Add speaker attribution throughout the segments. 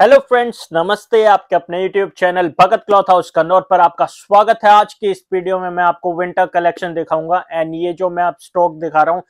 Speaker 1: hello friends नमस्ते आपके अपने YouTube channel Bhagat cloth house Kannaur पर आपका स्वागत है आज की इस वीडियो में मैं आपको विंटर कलेक्शन दिखाऊंगा एंड ये जो मैं आप स्टॉक दिखा रहा हूँ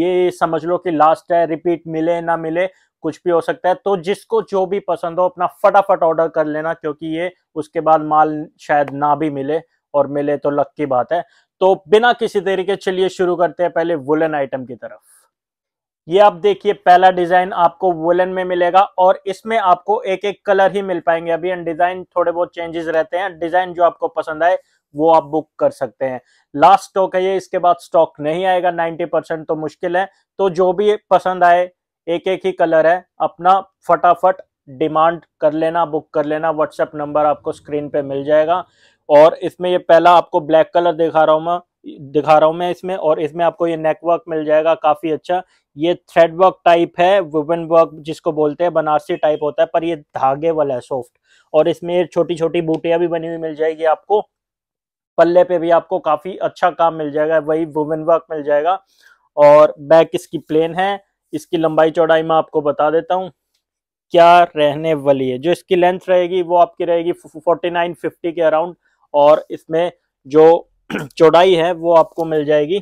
Speaker 1: ये समझ लो कि लास्ट है रिपीट मिले ना मिले कुछ भी हो सकता है तो जिसको जो भी पसंद हो अपना फटाफट ऑर्डर कर लेना क्योंकि ये उसके बाद माल शायद ना भी मिले और मिले तो लक की बात है तो बिना किसी तरीके चलिए शुरू करते हैं पहले वुलन आइटम की तरफ ये आप देखिए पहला डिजाइन आपको वोलन में मिलेगा और इसमें आपको एक एक कलर ही मिल पाएंगे अभी डिजाइन थोड़े बहुत चेंजेस रहते हैं डिजाइन जो आपको पसंद आए वो आप बुक कर सकते हैं लास्ट स्टॉक है ये इसके बाद स्टॉक नहीं आएगा 90 परसेंट तो मुश्किल है तो जो भी पसंद आए एक एक ही कलर है अपना फटाफट डिमांड कर लेना बुक कर लेना व्हाट्सएप नंबर आपको स्क्रीन पे मिल जाएगा और इसमें ये पहला आपको ब्लैक कलर दिखा रहा हूं मैं दिखा रहा हूँ मैं इसमें और इसमें आपको ये नेकवर्क मिल जाएगा काफ़ी अच्छा ये थ्रेड वर्क टाइप है वुमेन वर्क जिसको बोलते हैं बनारसी टाइप होता है पर ये धागे वाला है सॉफ्ट और इसमें छोटी छोटी बूटियां भी बनी हुई मिल जाएगी आपको पल्ले पे भी आपको काफ़ी अच्छा काम मिल जाएगा वही वुमेन वर्क मिल जाएगा और बैक इसकी प्लेन है इसकी लंबाई चौड़ाई मैं आपको बता देता हूँ क्या रहने वाली है जो इसकी लेंथ रहेगी वो आपकी रहेगी फोर्टी नाइन फिफ्टी के अराउंड और इसमें जो चौड़ाई है वो आपको मिल जाएगी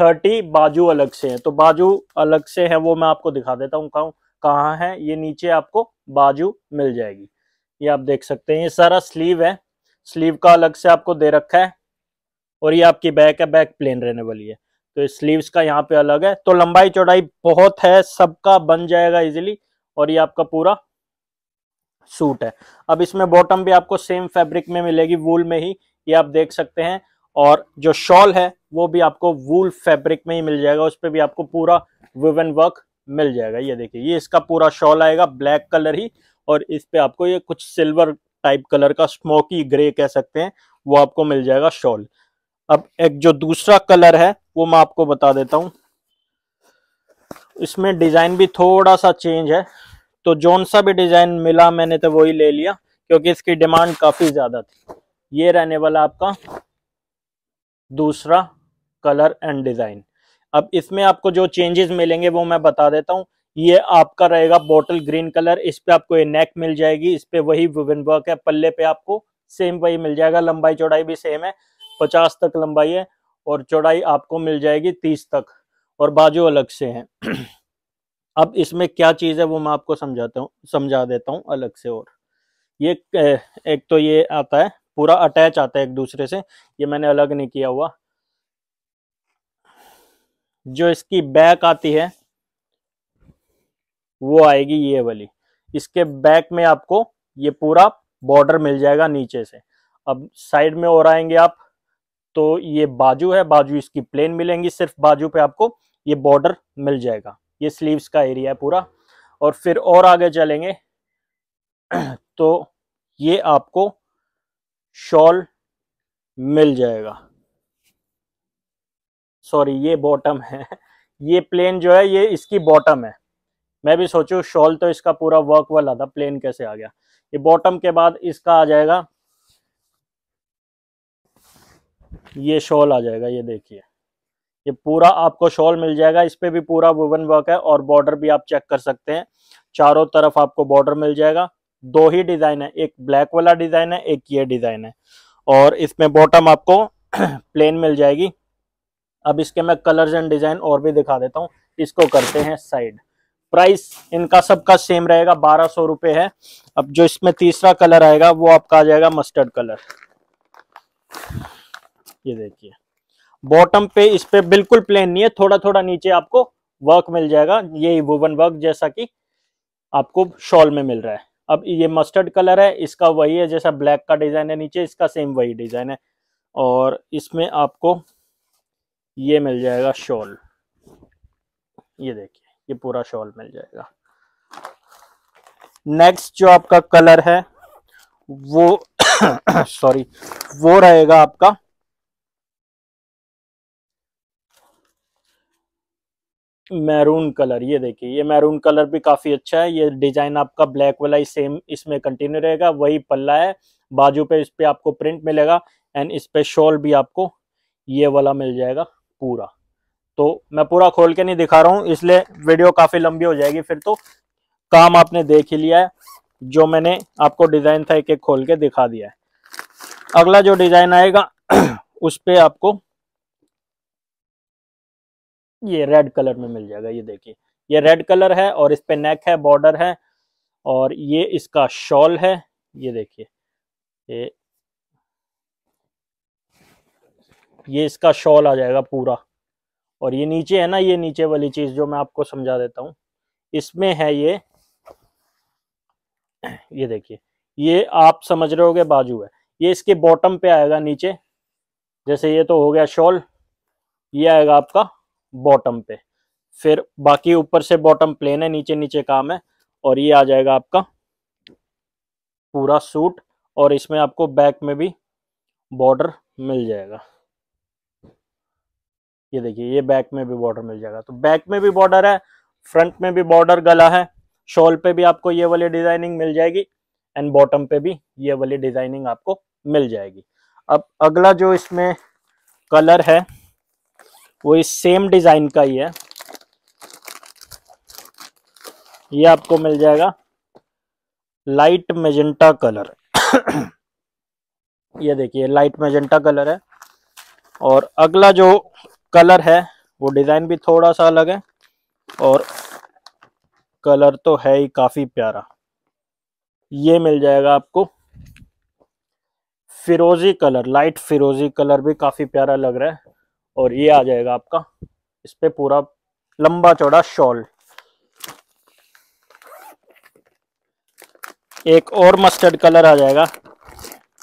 Speaker 1: थर्टी बाजू अलग से है तो बाजू अलग से है वो मैं आपको दिखा देता हूँ कहूँ कहाँ है ये नीचे आपको बाजू मिल जाएगी ये आप देख सकते हैं ये सारा स्लीव है स्लीव का अलग से आपको दे रखा है और ये आपकी बैक है बैक प्लेन रहने वाली है तो स्लीव्स का यहाँ पे अलग है तो लंबाई चौड़ाई बहुत है सबका बन जाएगा इजिली और ये आपका पूरा सूट है अब इसमें बॉटम भी आपको सेम फैब्रिक में मिलेगी वूल में ही ये आप देख सकते हैं और जो शॉल है वो भी आपको वूल फैब्रिक में ही मिल जाएगा उस पर भी आपको पूरा वुवन वर्क मिल जाएगा ये देखिए ये इसका पूरा शॉल आएगा ब्लैक कलर ही और इस पर आपको ये कुछ सिल्वर टाइप कलर का स्मोकी ग्रे कह सकते हैं वो आपको मिल जाएगा शॉल अब एक जो दूसरा कलर है वो मैं आपको बता देता हूं इसमें डिजाइन भी थोड़ा सा चेंज है तो जोन सा भी डिजाइन मिला मैंने तो वही ले लिया क्योंकि इसकी डिमांड काफी ज्यादा थी ये रहने वाला आपका दूसरा कलर एंड डिज़ाइन अब इसमें आपको जो चेंजेस मिलेंगे वो मैं बता देता हूँ ये आपका रहेगा बॉटल ग्रीन कलर इस पे आपको ये नेक मिल जाएगी इस पे वही वुवन वर्क है पल्ले पे आपको सेम वही मिल जाएगा लंबाई चौड़ाई भी सेम है पचास तक लंबाई है और चौड़ाई आपको मिल जाएगी तीस तक और बाजू अलग से है अब इसमें क्या चीज़ है वो मैं आपको समझाता हूँ समझा देता हूँ अलग से और ये एक तो ये आता है पूरा अटैच आता है एक दूसरे से ये मैंने अलग नहीं किया हुआ जो इसकी बैक आती है वो आएगी ये वाली इसके बैक में आपको ये पूरा बॉर्डर मिल जाएगा नीचे से अब साइड में और आएंगे आप तो ये बाजू है बाजू इसकी प्लेन मिलेंगी सिर्फ बाजू पे आपको ये बॉर्डर मिल जाएगा ये स्लीव्स का एरिया है पूरा और फिर और आगे चलेंगे तो ये आपको शॉल मिल जाएगा सॉरी ये बॉटम है ये प्लेन जो है ये इसकी बॉटम है मैं भी सोचू शॉल तो इसका पूरा वर्क वाला था प्लेन कैसे आ गया ये बॉटम के बाद इसका आ जाएगा ये शॉल आ जाएगा ये देखिए ये पूरा आपको शॉल मिल जाएगा इस पर भी पूरा वुवन वर्क है और बॉर्डर भी आप चेक कर सकते हैं चारों तरफ आपको बॉर्डर मिल जाएगा दो ही डिज़ाइन है एक ब्लैक वाला डिज़ाइन है एक ये डिज़ाइन है और इसमें बॉटम आपको प्लेन मिल जाएगी अब इसके मैं कलर्स एंड डिज़ाइन और भी दिखा देता हूँ इसको करते हैं साइड प्राइस इनका सबका सेम रहेगा बारह सौ रुपए है अब जो इसमें तीसरा कलर आएगा वो आपका आ जाएगा मस्टर्ड कलर ये देखिए बॉटम पे इस पे बिल्कुल प्लेन नहीं है थोड़ा थोड़ा नीचे आपको वर्क मिल जाएगा ये वुवन वर्क जैसा कि आपको शॉल में मिल रहा है अब ये मस्टर्ड कलर है इसका वही है जैसा ब्लैक का डिज़ाइन है नीचे इसका सेम वही डिज़ाइन है और इसमें आपको ये मिल जाएगा शॉल ये देखिए ये पूरा शॉल मिल जाएगा नेक्स्ट जो आपका कलर है वो सॉरी वो रहेगा आपका मैरून कलर ये देखिए ये मैरून कलर भी काफ़ी अच्छा है ये डिज़ाइन आपका ब्लैक वाला ही सेम इसमें कंटिन्यू रहेगा वही पल्ला है बाजू पे इस पर आपको प्रिंट मिलेगा एंड इस पर शॉल भी आपको ये वाला मिल जाएगा पूरा तो मैं पूरा खोल के नहीं दिखा रहा हूँ इसलिए वीडियो काफ़ी लंबी हो जाएगी फिर तो काम आपने देख ही लिया है जो मैंने आपको डिज़ाइन था एक एक खोल के दिखा दिया है अगला जो डिज़ाइन आएगा उस पर आपको ये रेड कलर में मिल जाएगा ये देखिए ये रेड कलर है और इस पे नेक है बॉर्डर है और ये इसका शॉल है ये देखिए ये ये इसका शॉल आ जाएगा पूरा और ये नीचे है ना ये नीचे वाली चीज जो मैं आपको समझा देता हूं इसमें है ये ये देखिए ये आप समझ रहे होगे बाजू है ये इसके बॉटम पे आएगा नीचे जैसे ये तो हो गया शॉल ये आएगा आपका बॉटम पे फिर बाकी ऊपर से बॉटम प्लेन है नीचे नीचे काम है और ये आ जाएगा आपका पूरा सूट और इसमें आपको बैक में भी बॉर्डर मिल जाएगा ये देखिए ये बैक में भी बॉर्डर मिल जाएगा तो बैक में भी बॉर्डर है फ्रंट में भी बॉर्डर गला है शॉल पे भी आपको ये वाली डिजाइनिंग मिल जाएगी एंड बॉटम पे भी ये वाली डिजाइनिंग आपको मिल जाएगी अब अगला जो इसमें कलर है वो इस सेम डिज़ाइन का ही है ये आपको मिल जाएगा लाइट मेजेंटा कलर ये देखिए लाइट मेजेंटा कलर है और अगला जो कलर है वो डिज़ाइन भी थोड़ा सा अलग है और कलर तो है ही काफ़ी प्यारा ये मिल जाएगा आपको फिरोज़ी कलर लाइट फिरोज़ी कलर भी काफ़ी प्यारा लग रहा है और ये आ जाएगा आपका इस पर पूरा लंबा चौड़ा शॉल एक और मस्टर्ड कलर आ जाएगा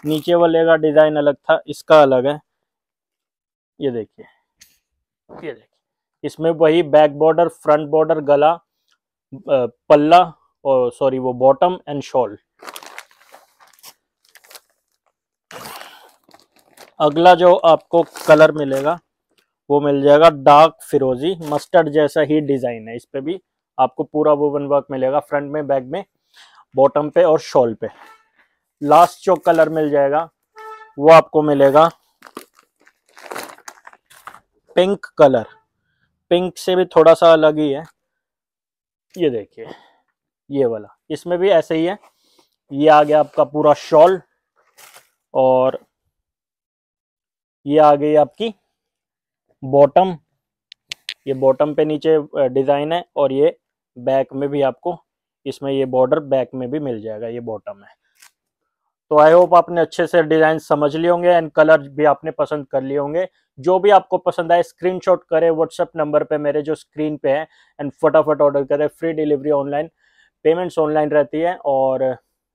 Speaker 1: नीचे वाले का डिजाइन अलग था इसका अलग है ये देखिए ये देखिए इसमें वही बैक बॉर्डर फ्रंट बॉर्डर गला पल्ला और सॉरी वो बॉटम एंड शॉल अगला जो आपको कलर मिलेगा वो मिल जाएगा डार्क फिरोजी मस्टर्ड जैसा ही डिज़ाइन है इस पे भी आपको पूरा वोवन वर्क मिलेगा फ्रंट में बैक में बॉटम पे और शॉल पे लास्ट जो कलर मिल जाएगा वो आपको मिलेगा पिंक कलर पिंक से भी थोड़ा सा अलग ही है ये देखिए ये वाला इसमें भी ऐसे ही है ये आ गया आपका पूरा शॉल और ये आ गई आपकी बॉटम ये बॉटम पे नीचे डिज़ाइन है और ये बैक में भी आपको इसमें ये बॉर्डर बैक में भी मिल जाएगा ये बॉटम है तो आई होप आपने अच्छे से डिज़ाइन समझ लिए होंगे एंड कलर भी आपने पसंद कर लिए होंगे जो भी आपको पसंद आए स्क्रीनशॉट करें व्हाट्सएप नंबर पे मेरे जो स्क्रीन पे है एंड फटाफट ऑर्डर करें free delivery online payments online रहती है और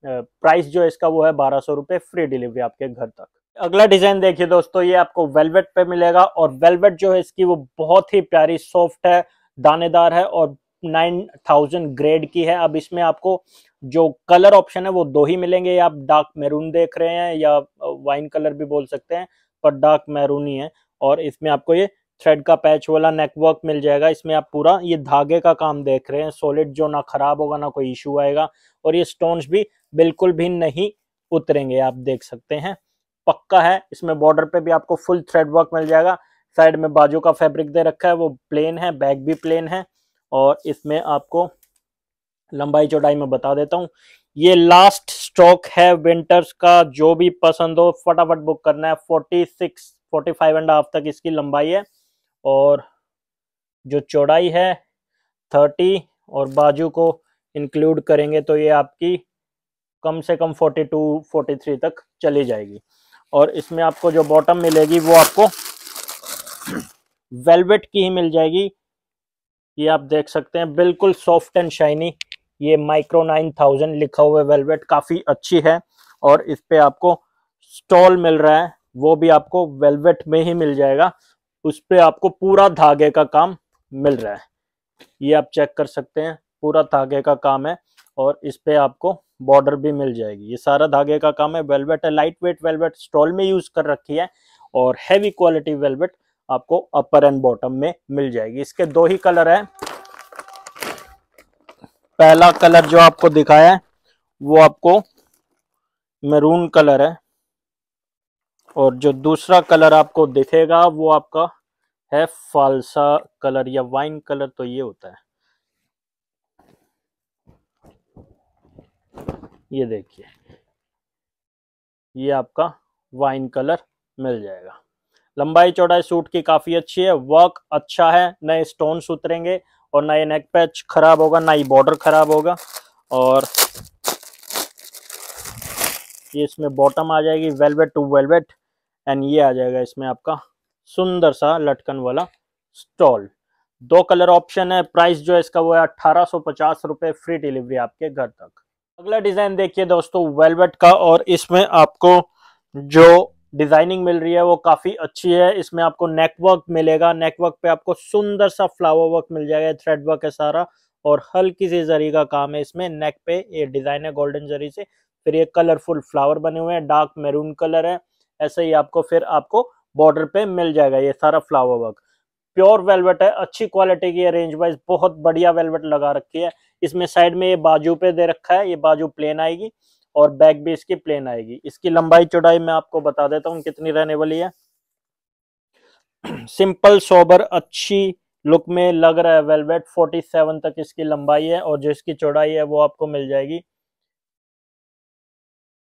Speaker 1: प्राइस जो इसका वो है बारह सौ फ्री डिलीवरी आपके घर तक अगला डिजाइन देखिए दोस्तों ये आपको वेलवेट पे मिलेगा और वेलवेट जो है इसकी वो बहुत ही प्यारी सॉफ्ट है दानेदार है और 9000 ग्रेड की है अब इसमें आपको जो कलर ऑप्शन है वो दो ही मिलेंगे आप डार्क मैरून देख रहे हैं या वाइन कलर भी बोल सकते हैं पर डार्क मैरून ही है और इसमें आपको ये थ्रेड का पैच वाला नेकवर्क मिल जाएगा इसमें आप पूरा ये धागे का काम देख रहे हैं सॉलिड जो ना खराब होगा ना कोई इशू आएगा और ये स्टोन्स भी बिल्कुल भी नहीं उतरेंगे आप देख सकते हैं पक्का है इसमें बॉर्डर पे भी आपको फुल थ्रेड वर्क मिल जाएगा साइड में बाजू का फैब्रिक दे रखा है वो प्लेन है बैक भी प्लेन है और इसमें आपको लंबाई चौड़ाई में बता देता हूँ ये लास्ट स्टॉक है विंटर्स का जो भी पसंद हो फटाफट बुक करना है forty six forty five and half तक इसकी लंबाई है और जो चौड़ाई है थर्टी और बाजू को इंक्लूड करेंगे तो ये आपकी कम से कम फोर्टी टू फोर्टी थ्री तक चली जाएगी और इसमें आपको जो बॉटम मिलेगी वो आपको वेलवेट की ही मिल जाएगी ये आप देख सकते हैं बिल्कुल सॉफ्ट एंड शाइनी ये माइक्रो नाइन थाउजेंड लिखा हुआ वेलवेट काफ़ी अच्छी है और इस पे आपको स्टॉल मिल रहा है वो भी आपको वेलवेट में ही मिल जाएगा उस पर आपको पूरा धागे का काम मिल रहा है ये आप चेक कर सकते हैं पूरा धागे का काम है और इस पे आपको बॉर्डर भी मिल जाएगी ये सारा धागे का काम है वेलवेट है लाइट वेट वेलवेट स्टॉल में यूज कर रखी है और हैवी क्वालिटी वेलवेट आपको अपर एंड बॉटम में मिल जाएगी इसके दो ही कलर है पहला कलर जो आपको दिखाया है वो आपको मैरून कलर है और जो दूसरा कलर आपको दिखेगा वो आपका है फालसा कलर या वाइन कलर तो ये होता है ये देखिए ये आपका वाइन कलर मिल जाएगा लंबाई चौड़ाई सूट की काफ़ी अच्छी है वर्क अच्छा है नए स्टोन उतरेंगे और ना ये नेक पैच खराब होगा ना ही बॉर्डर खराब होगा और ये इसमें बॉटम आ जाएगी वेलवेट टू वेलवेट एंड ये आ जाएगा इसमें आपका सुंदर सा लटकन वाला स्टॉल दो कलर ऑप्शन है प्राइस जो है इसका वो है अट्ठारह सौ पचास रुपए फ्री डिलीवरी आपके घर तक अगला डिज़ाइन देखिए दोस्तों वेलवेट का और इसमें आपको जो डिज़ाइनिंग मिल रही है वो काफ़ी अच्छी है इसमें आपको नेकवर्क मिलेगा नेकवर्क पे आपको सुंदर सा फ्लावर वर्क मिल जाएगा थ्रेड वर्क है सारा और हल्की सी जरी का काम है इसमें नेक पे ये डिज़ाइन है गोल्डन जरी से फिर ये कलरफुल फ्लावर बने हुए हैं डार्क मेरून कलर है ऐसे ही आपको फिर आपको बॉर्डर पे मिल जाएगा ये सारा फ्लावर वर्क प्योर वेलवेट है अच्छी क्वालिटी की रेंज वाइज बहुत बढ़िया वेलवेट लगा रखी है इसमें साइड में ये बाजू पे दे रखा है ये बाजू प्लेन आएगी और बैक भी इसकी प्लेन आएगी इसकी लंबाई चौड़ाई मैं आपको बता देता हूँ कितनी रहने वाली है सिंपल सोबर अच्छी लुक में लग रहा है वेलवेट 47 तक इसकी लंबाई है और जो इसकी चौड़ाई है वो आपको मिल जाएगी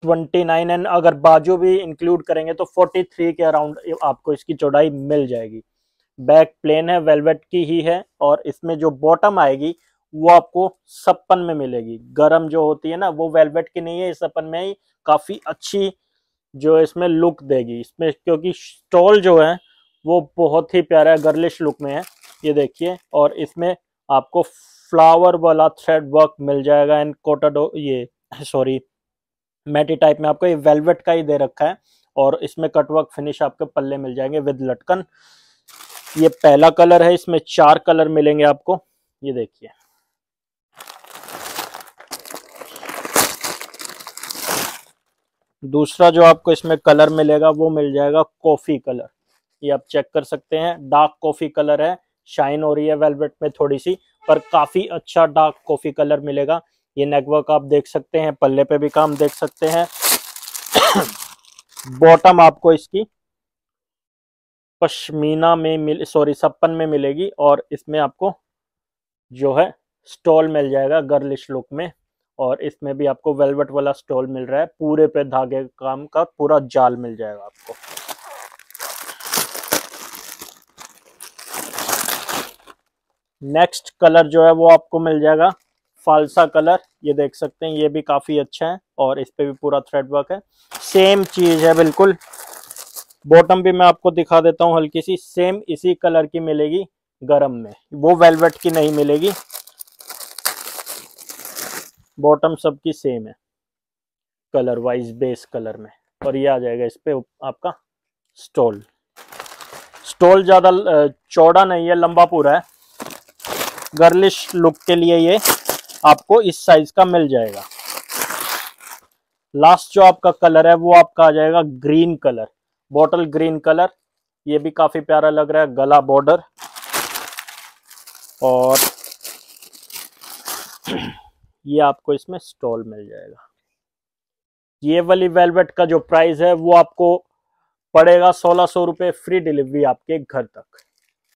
Speaker 1: 29 एंड अगर बाजू भी इंक्लूड करेंगे तो 43 के अराउंड आपको इसकी चौड़ाई मिल जाएगी बैक प्लेन है वेलवेट की ही है और इसमें जो बॉटम आएगी वो आपको सप्पन में मिलेगी गरम जो होती है ना वो वेलवेट की नहीं है इस सप्पन में ही काफ़ी अच्छी जो इसमें लुक देगी इसमें क्योंकि स्टॉल जो है वो बहुत ही प्यारा गर्लिश लुक में है ये देखिए और इसमें आपको फ्लावर वाला थ्रेड वर्क मिल जाएगा एंड कोटाडो ये सॉरी मैटी टाइप में आपको ये वेलवेट का ही दे रखा है और इसमें कटवर्क फिनिश आपके पल्ले मिल जाएंगे विद लटकन ये पहला कलर है इसमें चार कलर मिलेंगे आपको ये देखिए दूसरा जो आपको इसमें कलर मिलेगा वो मिल जाएगा कॉफी कलर ये आप चेक कर सकते हैं डार्क कॉफी कलर है शाइन हो रही है वेलवेट में थोड़ी सी पर काफी अच्छा डार्क कॉफी कलर मिलेगा ये नेटवर्क आप देख सकते हैं पल्ले पे भी काम देख सकते हैं बॉटम आपको इसकी पश्मीना में मिल सॉरी सप्पन में मिलेगी और इसमें आपको जो है स्टॉल मिल जाएगा गर्लिश लुक में और इसमें भी आपको वेलवेट वाला स्टॉल मिल रहा है पूरे पे धागे काम का पूरा जाल मिल जाएगा आपको नेक्स्ट कलर जो है वो आपको मिल जाएगा फालसा कलर ये देख सकते हैं ये भी काफ़ी अच्छा है और इस पे भी पूरा थ्रेड वर्क है सेम चीज़ है बिल्कुल बॉटम भी मैं आपको दिखा देता हूँ हल्की सी सेम इसी कलर की मिलेगी गरम में वो वेलवेट की नहीं मिलेगी बॉटम सबकी सेम है कलर वाइज बेस कलर में और ये आ जाएगा इस पर आपका स्टॉल स्टॉल ज़्यादा चौड़ा नहीं है लंबा पूरा है गर्लिश लुक के लिए ये आपको इस साइज का मिल जाएगा लास्ट जो आपका कलर है वो आपका आ जाएगा green colour bottle green colour ये भी काफ़ी प्यारा लग रहा है गला बॉर्डर और ये आपको इसमें स्टॉल मिल जाएगा ये वाली वेलवेट का जो प्राइस है वो आपको पड़ेगा सोलह सौ रुपये फ्री डिलीवरी आपके घर तक